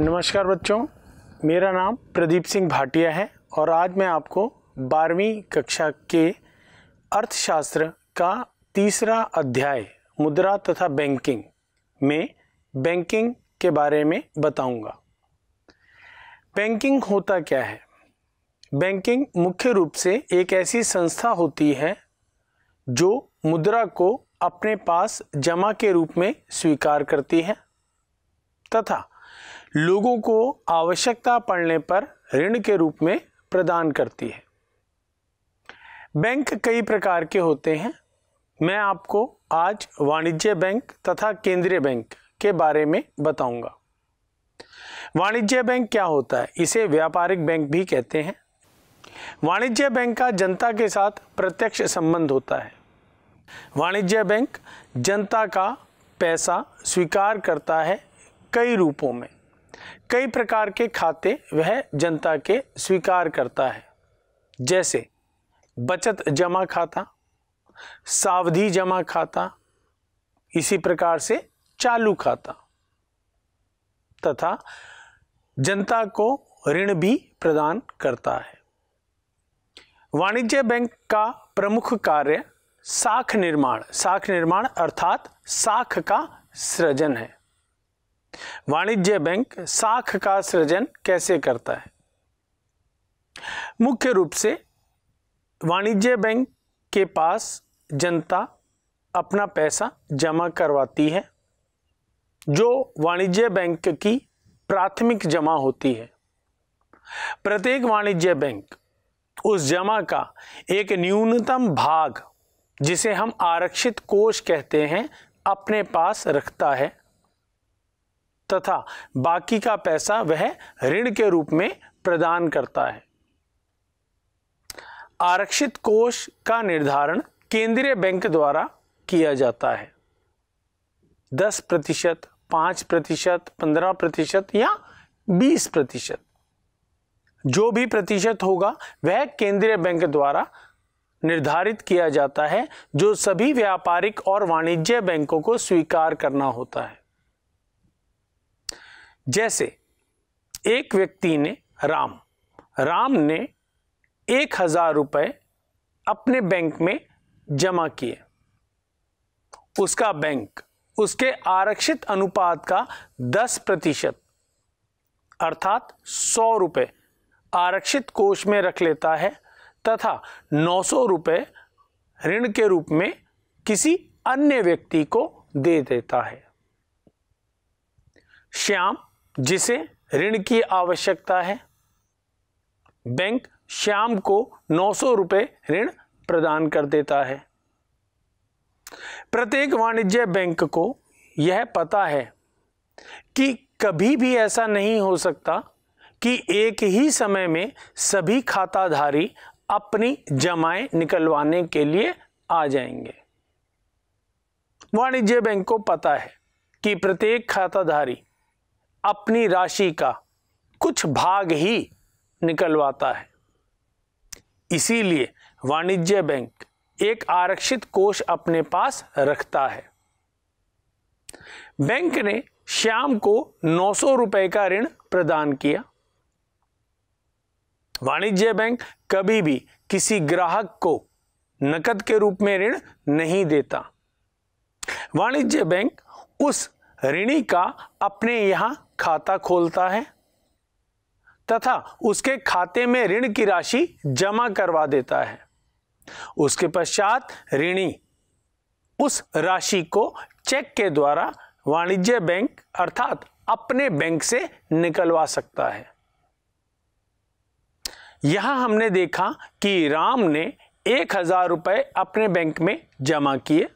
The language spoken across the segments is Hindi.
नमस्कार बच्चों मेरा नाम प्रदीप सिंह भाटिया है और आज मैं आपको बारहवीं कक्षा के अर्थशास्त्र का तीसरा अध्याय मुद्रा तथा बैंकिंग में बैंकिंग के बारे में बताऊंगा। बैंकिंग होता क्या है बैंकिंग मुख्य रूप से एक ऐसी संस्था होती है जो मुद्रा को अपने पास जमा के रूप में स्वीकार करती है तथा लोगों को आवश्यकता पड़ने पर ऋण के रूप में प्रदान करती है बैंक कई प्रकार के होते हैं मैं आपको आज वाणिज्य बैंक तथा केंद्रीय बैंक के बारे में बताऊंगा वाणिज्य बैंक क्या होता है इसे व्यापारिक बैंक भी कहते हैं वाणिज्य बैंक का जनता के साथ प्रत्यक्ष संबंध होता है वाणिज्य बैंक जनता का पैसा स्वीकार करता है कई रूपों में कई प्रकार के खाते वह जनता के स्वीकार करता है जैसे बचत जमा खाता सावधि जमा खाता इसी प्रकार से चालू खाता तथा जनता को ऋण भी प्रदान करता है वाणिज्य बैंक का प्रमुख कार्य साख निर्माण साख निर्माण अर्थात साख का सृजन है वाणिज्य बैंक साख का सृजन कैसे करता है मुख्य रूप से वाणिज्य बैंक के पास जनता अपना पैसा जमा करवाती है जो वाणिज्य बैंक की प्राथमिक जमा होती है प्रत्येक वाणिज्य बैंक उस जमा का एक न्यूनतम भाग जिसे हम आरक्षित कोष कहते हैं अपने पास रखता है तथा बाकी का पैसा वह ऋण के रूप में प्रदान करता है आरक्षित कोष का निर्धारण केंद्रीय बैंक द्वारा किया जाता है दस प्रतिशत पांच प्रतिशत पंद्रह प्रतिशत या बीस प्रतिशत जो भी प्रतिशत होगा वह केंद्रीय बैंक द्वारा निर्धारित किया जाता है जो सभी व्यापारिक और वाणिज्य बैंकों को स्वीकार करना होता है जैसे एक व्यक्ति ने राम राम ने एक हज़ार रुपये अपने बैंक में जमा किए उसका बैंक उसके आरक्षित अनुपात का दस प्रतिशत अर्थात सौ रुपये आरक्षित कोष में रख लेता है तथा नौ सौ रुपये ऋण के रूप में किसी अन्य व्यक्ति को दे देता है श्याम जिसे ऋण की आवश्यकता है बैंक श्याम को नौ सौ रुपये ऋण प्रदान कर देता है प्रत्येक वाणिज्य बैंक को यह पता है कि कभी भी ऐसा नहीं हो सकता कि एक ही समय में सभी खाताधारी अपनी जमाएं निकलवाने के लिए आ जाएंगे वाणिज्य बैंक को पता है कि प्रत्येक खाताधारी अपनी राशि का कुछ भाग ही निकलवाता है इसीलिए वाणिज्य बैंक एक आरक्षित कोष अपने पास रखता है बैंक ने श्याम को नौ सौ रुपए का ऋण प्रदान किया वाणिज्य बैंक कभी भी किसी ग्राहक को नकद के रूप में ऋण नहीं देता वाणिज्य बैंक उस ऋणी का अपने यहां खाता खोलता है तथा उसके खाते में ऋण की राशि जमा करवा देता है उसके पश्चात ऋणी उस राशि को चेक के द्वारा वाणिज्य बैंक अर्थात अपने बैंक से निकलवा सकता है यहां हमने देखा कि राम ने एक हजार रुपए अपने बैंक में जमा किए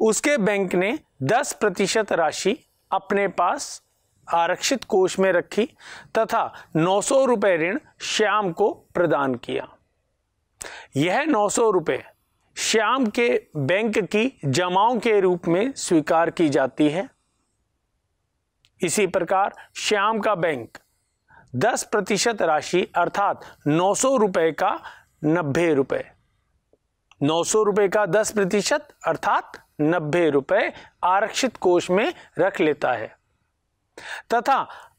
उसके बैंक ने दस प्रतिशत राशि अपने पास आरक्षित कोष में रखी तथा नौ सौ रुपये ऋण श्याम को प्रदान किया यह नौ सौ रुपये श्याम के बैंक की जमाओं के रूप में स्वीकार की जाती है इसी प्रकार श्याम का बैंक दस प्रतिशत राशि अर्थात नौ सौ रुपये का नब्बे रुपये नौ सौ रुपये का दस प्रतिशत अर्थात नब्बे रुपये आरक्षित कोष में रख लेता है तथा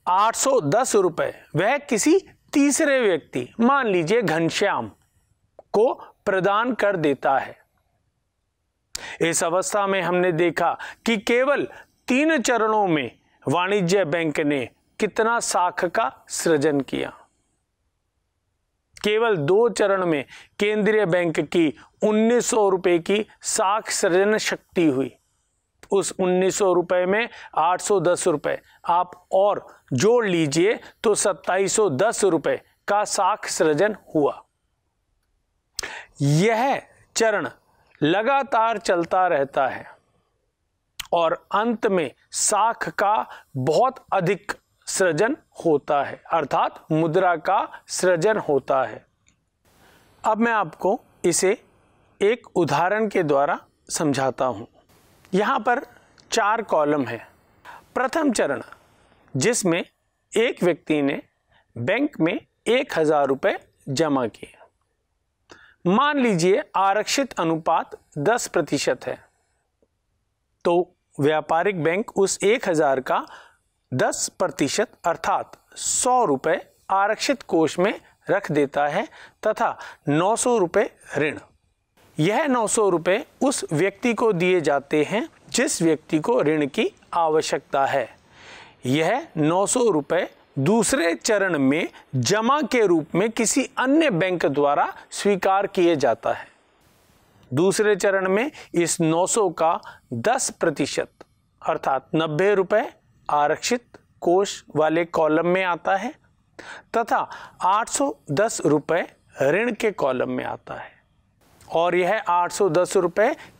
आठ सौ दस रुपये वह किसी तीसरे व्यक्ति मान लीजिए घनश्याम को प्रदान कर देता है इस अवस्था में हमने देखा कि केवल तीन चरणों में वाणिज्य बैंक ने कितना साख का सृजन किया केवल दो चरण में केंद्रीय बैंक की उन्नीस सौ की साख सृजन शक्ति हुई उस उन्नीस सौ रुपये में आठ सौ दस रुपये आप और जोड़ लीजिए तो सत्ताईस सौ दस का साख सृजन हुआ यह चरण लगातार चलता रहता है और अंत में साख का बहुत अधिक सृजन होता है अर्थात मुद्रा का सृजन होता है अब मैं आपको इसे एक उदाहरण के द्वारा समझाता हूँ यहाँ पर चार कॉलम है प्रथम चरण जिसमें एक व्यक्ति ने बैंक में एक हज़ार रुपये जमा किए मान लीजिए आरक्षित अनुपात दस प्रतिशत है तो व्यापारिक बैंक उस एक हज़ार का दस प्रतिशत अर्थात सौ रुपये आरक्षित कोष में रख देता है तथा नौ सौ रुपये ऋण यह नौ सौ रुपये उस व्यक्ति को दिए जाते हैं जिस व्यक्ति को ऋण की आवश्यकता है यह नौ सौ रुपये दूसरे चरण में जमा के रूप में किसी अन्य बैंक द्वारा स्वीकार किए जाता है दूसरे चरण में इस 900 का 10 प्रतिशत अर्थात नब्बे रुपये आरक्षित कोष वाले कॉलम में आता है तथा आठ सौ दस ऋण के कॉलम में आता है और यह आठ सौ दस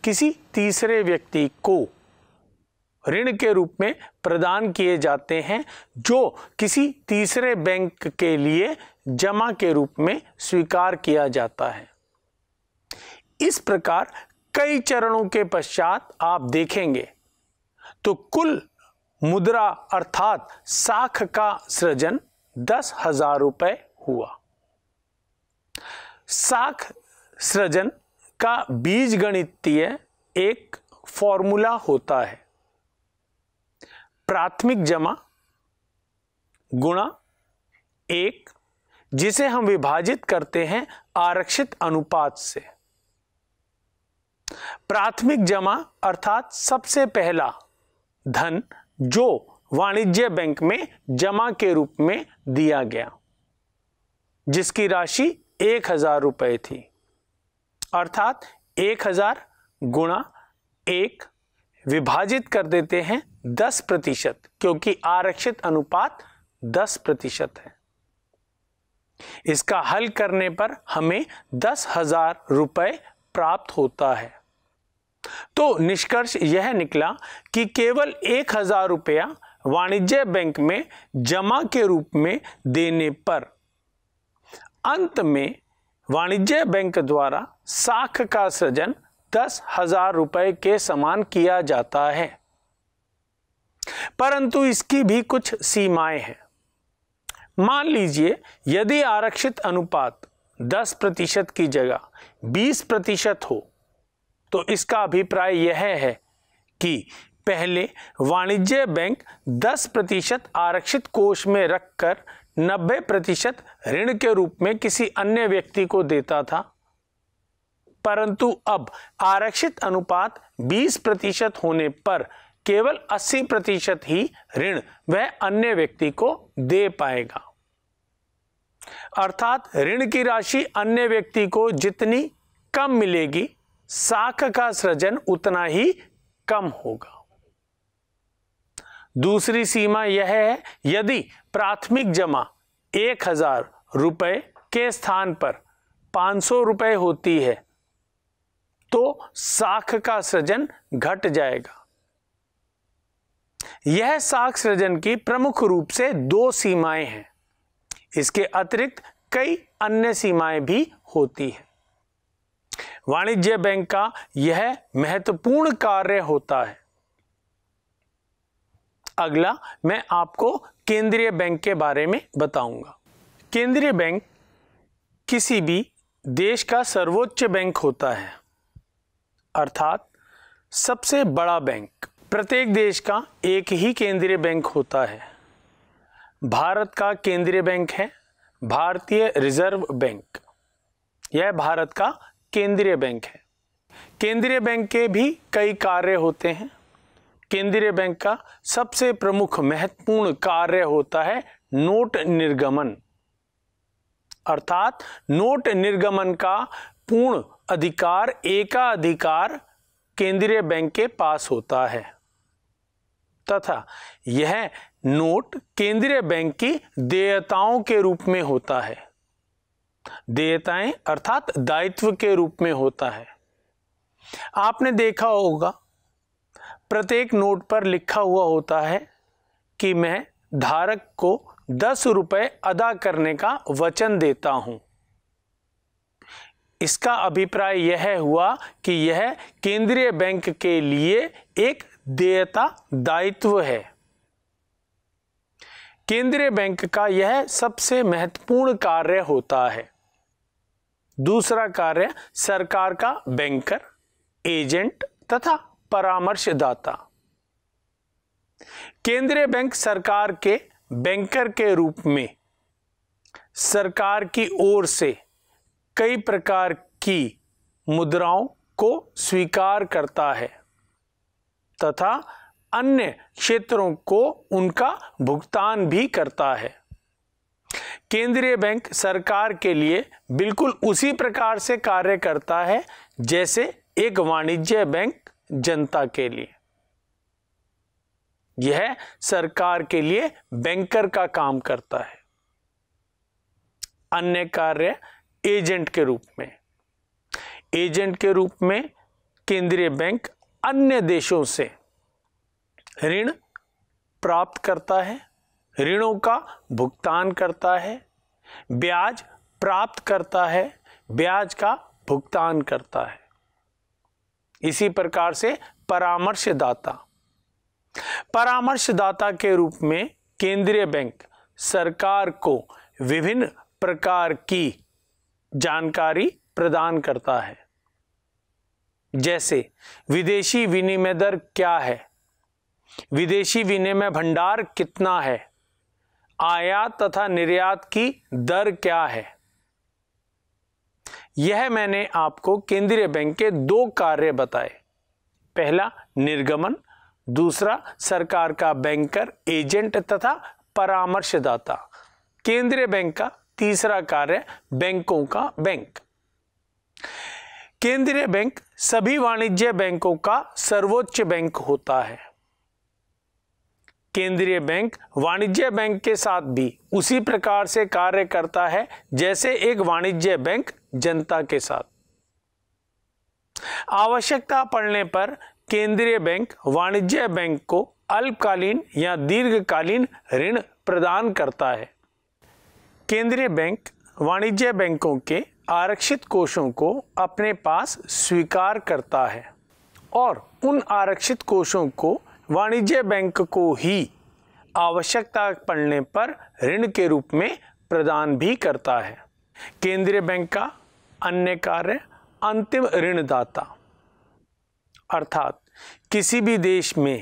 किसी तीसरे व्यक्ति को ऋण के रूप में प्रदान किए जाते हैं जो किसी तीसरे बैंक के लिए जमा के रूप में स्वीकार किया जाता है इस प्रकार कई चरणों के पश्चात आप देखेंगे तो कुल मुद्रा अर्थात साख का सृजन दस हजार रुपये हुआ साख सृजन का बीज गणितीय एक फॉर्मूला होता है प्राथमिक जमा गुणा एक जिसे हम विभाजित करते हैं आरक्षित अनुपात से प्राथमिक जमा अर्थात सबसे पहला धन जो वाणिज्य बैंक में जमा के रूप में दिया गया जिसकी राशि एक हजार रुपये थी अर्थात एक हजार गुणा एक विभाजित कर देते हैं दस प्रतिशत क्योंकि आरक्षित अनुपात दस प्रतिशत है इसका हल करने पर हमें दस हजार रुपये प्राप्त होता है तो निष्कर्ष यह निकला कि केवल एक हजार रुपया वाणिज्य बैंक में जमा के रूप में देने पर अंत में वाणिज्य बैंक द्वारा साख का सृजन दस हजार रुपये के समान किया जाता है परंतु इसकी भी कुछ सीमाएं हैं मान लीजिए यदि आरक्षित अनुपात 10 प्रतिशत की जगह 20 प्रतिशत हो तो इसका अभिप्राय यह है कि पहले वाणिज्य बैंक 10 प्रतिशत आरक्षित कोष में रखकर 90 प्रतिशत ऋण के रूप में किसी अन्य व्यक्ति को देता था परंतु अब आरक्षित अनुपात 20 प्रतिशत होने पर केवल 80 प्रतिशत ही ऋण वह अन्य व्यक्ति को दे पाएगा अर्थात ऋण की राशि अन्य व्यक्ति को जितनी कम मिलेगी शाख का सृजन उतना ही कम होगा दूसरी सीमा यह है यदि प्राथमिक जमा एक हजार रुपये के स्थान पर पांच सौ रुपये होती है तो साख का सृजन घट जाएगा यह साख सृजन की प्रमुख रूप से दो सीमाएं हैं इसके अतिरिक्त कई अन्य सीमाएं भी होती हैं वाणिज्य बैंक का यह महत्वपूर्ण कार्य होता है अगला मैं आपको केंद्रीय बैंक के बारे में बताऊंगा केंद्रीय बैंक किसी भी देश का सर्वोच्च बैंक होता है अर्थात सबसे बड़ा बैंक प्रत्येक देश का एक ही केंद्रीय बैंक होता है भारत का केंद्रीय बैंक है भारतीय रिजर्व बैंक यह भारत का केंद्रीय बैंक है केंद्रीय बैंक के भी कई कार्य होते हैं केंद्रीय बैंक का सबसे प्रमुख महत्वपूर्ण कार्य होता है नोट निर्गमन अर्थात नोट निर्गमन का पूर्ण अधिकार एकाधिकार केंद्रीय बैंक के पास होता है तथा यह नोट केंद्रीय बैंक की देयताओं के रूप में होता है देवताएं अर्थात दायित्व के रूप में होता है आपने देखा होगा प्रत्येक नोट पर लिखा हुआ होता है कि मैं धारक को दस रुपये अदा करने का वचन देता हूं इसका अभिप्राय यह हुआ कि यह केंद्रीय बैंक के लिए एक देयता दायित्व है केंद्रीय बैंक का यह सबसे महत्वपूर्ण कार्य होता है दूसरा कार्य सरकार का बैंकर एजेंट तथा परामर्शदाता केंद्रीय बैंक सरकार के बैंकर के रूप में सरकार की ओर से कई प्रकार की मुद्राओं को स्वीकार करता है तथा अन्य क्षेत्रों को उनका भुगतान भी करता है केंद्रीय बैंक सरकार के लिए बिल्कुल उसी प्रकार से कार्य करता है जैसे एक वाणिज्य बैंक जनता के लिए यह सरकार के लिए बैंकर का काम करता है अन्य कार्य एजेंट के रूप में एजेंट के रूप में केंद्रीय बैंक अन्य देशों से ऋण प्राप्त करता है ऋणों का भुगतान करता है ब्याज प्राप्त करता है ब्याज का भुगतान करता है इसी प्रकार से परामर्शदाता परामर्शदाता के रूप में केंद्रीय बैंक सरकार को विभिन्न प्रकार की जानकारी प्रदान करता है जैसे विदेशी विनिमय दर क्या है विदेशी विनिमय भंडार कितना है आयात तथा निर्यात की दर क्या है यह मैंने आपको केंद्रीय बैंक के दो कार्य बताए पहला निर्गमन दूसरा सरकार का बैंकर एजेंट तथा परामर्शदाता केंद्रीय बैंक का तीसरा कार्य बैंकों का बैंक केंद्रीय बैंक सभी वाणिज्य बैंकों का सर्वोच्च बैंक होता है केंद्रीय बैंक वाणिज्य बैंक के साथ भी उसी प्रकार से कार्य करता है जैसे एक वाणिज्य बैंक जनता के साथ आवश्यकता पड़ने पर केंद्रीय बैंक वाणिज्य बैंक को अल्पकालीन या दीर्घकालीन ऋण प्रदान करता है केंद्रीय बैंक वाणिज्य बैंकों के आरक्षित कोषों को अपने पास स्वीकार करता है और उन आरक्षित कोषों को वाणिज्य बैंक को ही आवश्यकता पड़ने पर ऋण के रूप में प्रदान भी करता है केंद्रीय बैंक का अन्य कार्य अंतिम ऋणदाता अर्थात किसी भी देश में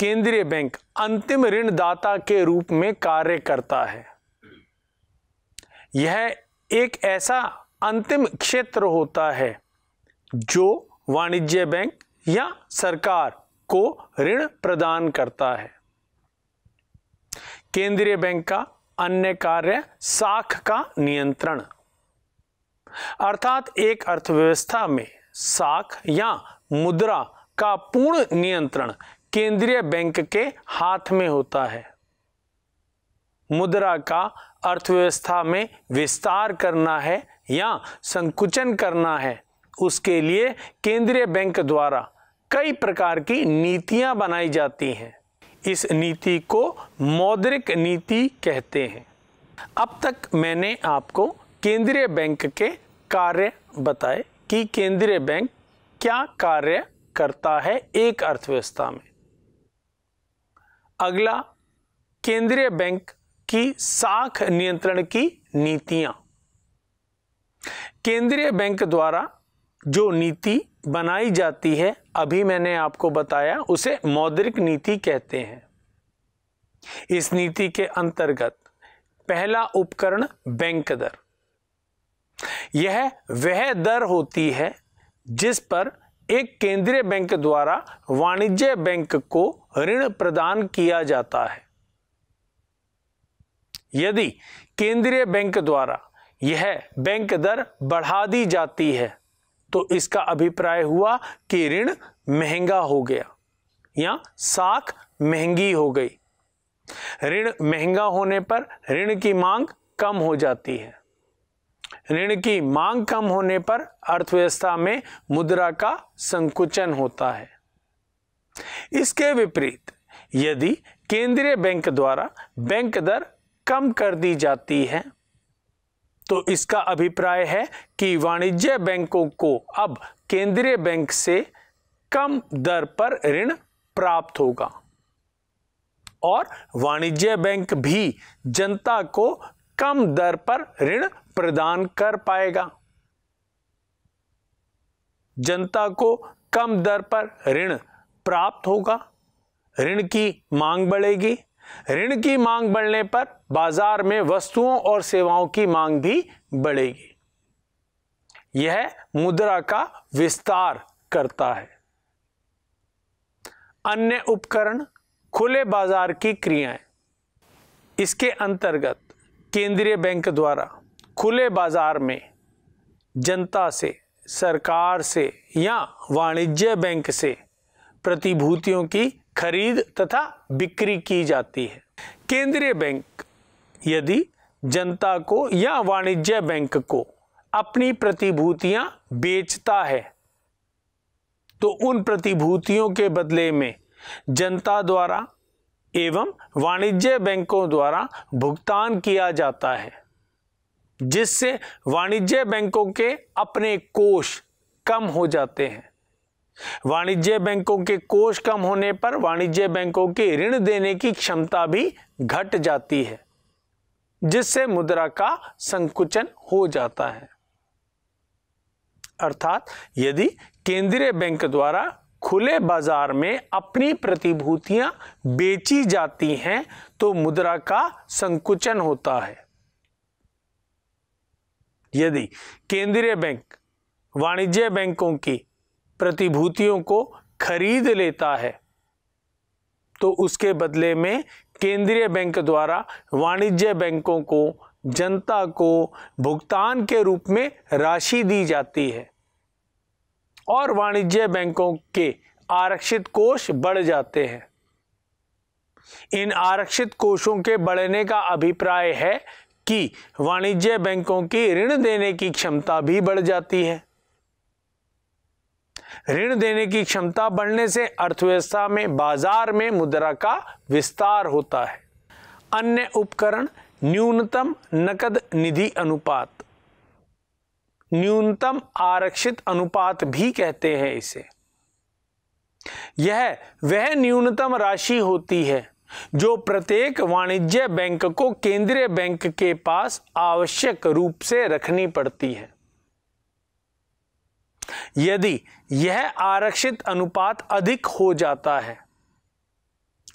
केंद्रीय बैंक अंतिम ऋणदाता के रूप में कार्य करता है यह एक ऐसा अंतिम क्षेत्र होता है जो वाणिज्य बैंक या सरकार को ऋण प्रदान करता है केंद्रीय बैंक का अन्य कार्य साख का नियंत्रण अर्थात एक अर्थव्यवस्था में साख या मुद्रा का पूर्ण नियंत्रण केंद्रीय बैंक के हाथ में होता है मुद्रा का अर्थव्यवस्था में विस्तार करना है या संकुचन करना है उसके लिए केंद्रीय बैंक द्वारा कई प्रकार की नीतियां बनाई जाती हैं इस नीति को मौद्रिक नीति कहते हैं अब तक मैंने आपको केंद्रीय बैंक के कार्य बताए कि केंद्रीय बैंक क्या कार्य करता है एक अर्थव्यवस्था में अगला केंद्रीय बैंक की साख नियंत्रण की नीतियां केंद्रीय बैंक द्वारा जो नीति बनाई जाती है अभी मैंने आपको बताया उसे मौद्रिक नीति कहते हैं इस नीति के अंतर्गत पहला उपकरण बैंक दर यह वह दर होती है जिस पर एक केंद्रीय बैंक द्वारा वाणिज्य बैंक को ऋण प्रदान किया जाता है यदि केंद्रीय बैंक द्वारा यह बैंक दर बढ़ा दी जाती है तो इसका अभिप्राय हुआ कि ऋण महंगा हो गया या साख महंगी हो गई ऋण महंगा होने पर ऋण की मांग कम हो जाती है ऋण की मांग कम होने पर अर्थव्यवस्था में मुद्रा का संकुचन होता है इसके विपरीत यदि केंद्रीय बैंक द्वारा बैंक दर कम कर दी जाती है तो इसका अभिप्राय है कि वाणिज्य बैंकों को अब केंद्रीय बैंक से कम दर पर ऋण प्राप्त होगा और वाणिज्य बैंक भी जनता को कम दर पर ऋण प्रदान कर पाएगा जनता को कम दर पर ऋण प्राप्त होगा ऋण की मांग बढ़ेगी ऋण की मांग बढ़ने पर बाजार में वस्तुओं और सेवाओं की मांग भी बढ़ेगी यह मुद्रा का विस्तार करता है अन्य उपकरण खुले बाजार की क्रियाएं इसके अंतर्गत केंद्रीय बैंक द्वारा खुले बाजार में जनता से सरकार से या वाणिज्य बैंक से प्रतिभूतियों की खरीद तथा बिक्री की जाती है केंद्रीय बैंक यदि जनता को या वाणिज्य बैंक को अपनी प्रतिभूतियां बेचता है तो उन प्रतिभूतियों के बदले में जनता द्वारा एवं वाणिज्य बैंकों द्वारा भुगतान किया जाता है जिससे वाणिज्य बैंकों के अपने कोष कम हो जाते हैं वाणिज्य बैंकों के कोष कम होने पर वाणिज्य बैंकों के ऋण देने की क्षमता भी घट जाती है जिससे मुद्रा का संकुचन हो जाता है अर्थात यदि केंद्रीय बैंक द्वारा खुले बाजार में अपनी प्रतिभूतियां बेची जाती हैं तो मुद्रा का संकुचन होता है यदि केंद्रीय बैंक वाणिज्य बैंकों की प्रतिभूतियों को खरीद लेता है तो उसके बदले में केंद्रीय बैंक द्वारा वाणिज्य बैंकों को जनता को भुगतान के रूप में राशि दी जाती है और वाणिज्य बैंकों के आरक्षित कोष बढ़ जाते हैं इन आरक्षित कोषों के बढ़ने का अभिप्राय है कि वाणिज्य बैंकों की ऋण देने की क्षमता भी बढ़ जाती है ऋण देने की क्षमता बढ़ने से अर्थव्यवस्था में बाजार में मुद्रा का विस्तार होता है अन्य उपकरण न्यूनतम नकद निधि अनुपात न्यूनतम आरक्षित अनुपात भी कहते हैं इसे यह वह न्यूनतम राशि होती है जो प्रत्येक वाणिज्य बैंक को केंद्रीय बैंक के पास आवश्यक रूप से रखनी पड़ती है यदि यह आरक्षित अनुपात अधिक हो जाता है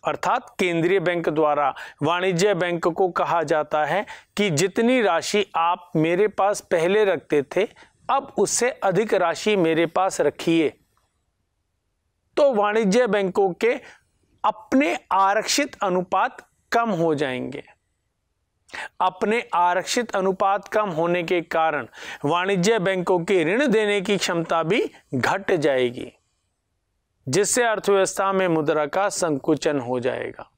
अर्थात केंद्रीय बैंक द्वारा वाणिज्य बैंक को कहा जाता है कि जितनी राशि आप मेरे पास पहले रखते थे अब उससे अधिक राशि मेरे पास रखिए तो वाणिज्य बैंकों के अपने आरक्षित अनुपात कम हो जाएंगे अपने आरक्षित अनुपात कम होने के कारण वाणिज्य बैंकों की ऋण देने की क्षमता भी घट जाएगी जिससे अर्थव्यवस्था में मुद्रा का संकुचन हो जाएगा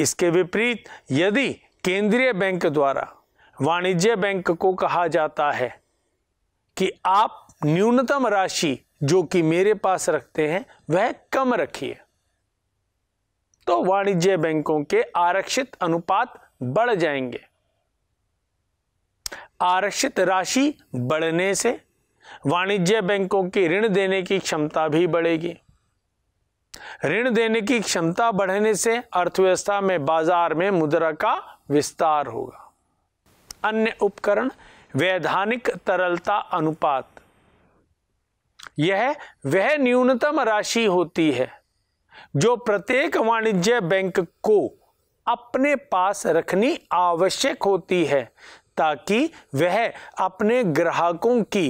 इसके विपरीत यदि केंद्रीय बैंक द्वारा वाणिज्य बैंक को कहा जाता है कि आप न्यूनतम राशि जो कि मेरे पास रखते हैं वह कम रखिए तो वाणिज्य बैंकों के आरक्षित अनुपात बढ़ जाएंगे आरक्षित राशि बढ़ने से वाणिज्य बैंकों की ऋण देने की क्षमता भी बढ़ेगी ऋण देने की क्षमता बढ़ने से अर्थव्यवस्था में बाजार में मुद्रा का विस्तार होगा अन्य उपकरण वैधानिक तरलता अनुपात यह वह न्यूनतम राशि होती है जो प्रत्येक वाणिज्य बैंक को अपने पास रखनी आवश्यक होती है ताकि वह अपने ग्राहकों की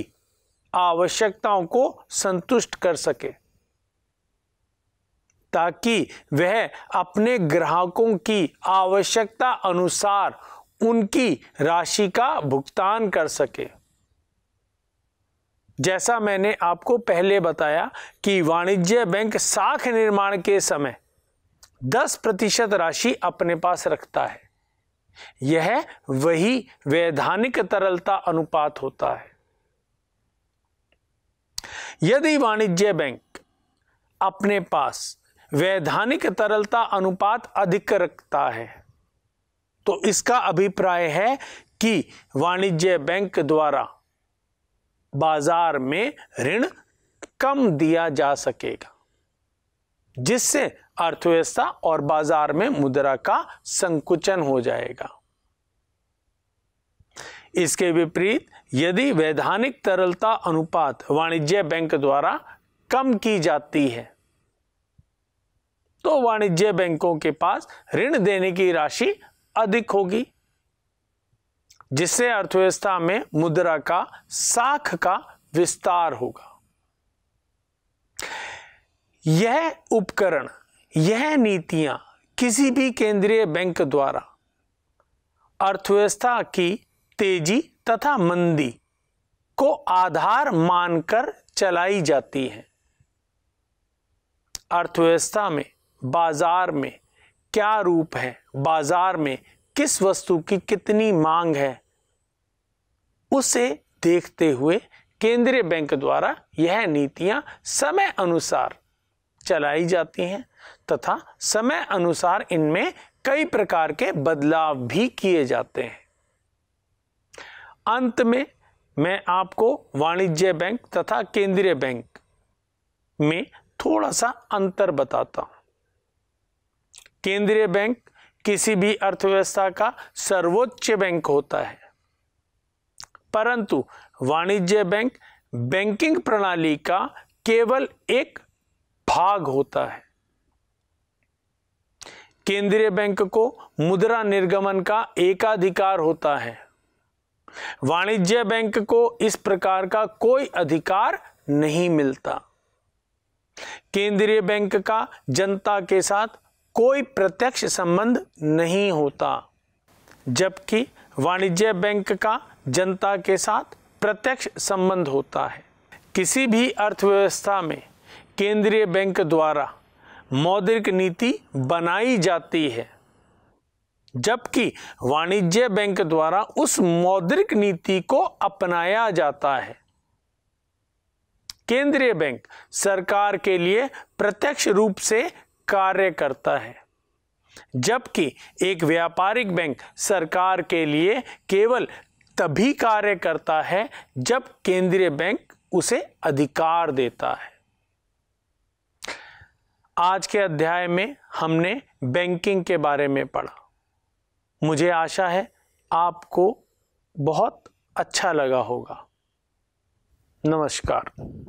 आवश्यकताओं को संतुष्ट कर सके ताकि वह अपने ग्राहकों की आवश्यकता अनुसार उनकी राशि का भुगतान कर सके जैसा मैंने आपको पहले बताया कि वाणिज्य बैंक साख निर्माण के समय दस प्रतिशत राशि अपने पास रखता है यह वही वैधानिक तरलता अनुपात होता है यदि वाणिज्य बैंक अपने पास वैधानिक तरलता अनुपात अधिक रखता है तो इसका अभिप्राय है कि वाणिज्य बैंक द्वारा बाजार में ऋण कम दिया जा सकेगा जिससे अर्थव्यवस्था और बाजार में मुद्रा का संकुचन हो जाएगा इसके विपरीत यदि वैधानिक तरलता अनुपात वाणिज्य बैंक द्वारा कम की जाती है तो वाणिज्य बैंकों के पास ऋण देने की राशि अधिक होगी जिससे अर्थव्यवस्था में मुद्रा का साख का विस्तार होगा यह उपकरण यह नीतियां किसी भी केंद्रीय बैंक द्वारा अर्थव्यवस्था की तेजी तथा मंदी को आधार मानकर चलाई जाती हैं अर्थव्यवस्था में बाजार में क्या रूप है बाजार में किस वस्तु की कितनी मांग है उसे देखते हुए केंद्रीय बैंक द्वारा यह नीतियां समय अनुसार चलाई जाती हैं तथा समय अनुसार इनमें कई प्रकार के बदलाव भी किए जाते हैं अंत में मैं आपको वाणिज्य बैंक तथा केंद्रीय बैंक में थोड़ा सा अंतर बताता हूं केंद्रीय बैंक किसी भी अर्थव्यवस्था का सर्वोच्च बैंक होता है परंतु वाणिज्य बैंक बैंकिंग प्रणाली का केवल एक भाग होता है केंद्रीय बैंक को मुद्रा निर्गमन का एकाधिकार होता है वाणिज्य बैंक को इस प्रकार का कोई अधिकार नहीं मिलता केंद्रीय बैंक का जनता के साथ कोई प्रत्यक्ष संबंध नहीं होता जबकि वाणिज्य बैंक का जनता के साथ प्रत्यक्ष संबंध होता है किसी भी अर्थव्यवस्था में केंद्रीय बैंक द्वारा मौद्रिक नीति बनाई जाती है जबकि वाणिज्य बैंक द्वारा उस मौद्रिक नीति को अपनाया जाता है केंद्रीय बैंक सरकार के लिए प्रत्यक्ष रूप से कार्य करता है जबकि एक व्यापारिक बैंक सरकार के लिए केवल तभी कार्य करता है जब केंद्रीय बैंक उसे अधिकार देता है आज के अध्याय में हमने बैंकिंग के बारे में पढ़ा मुझे आशा है आपको बहुत अच्छा लगा होगा नमस्कार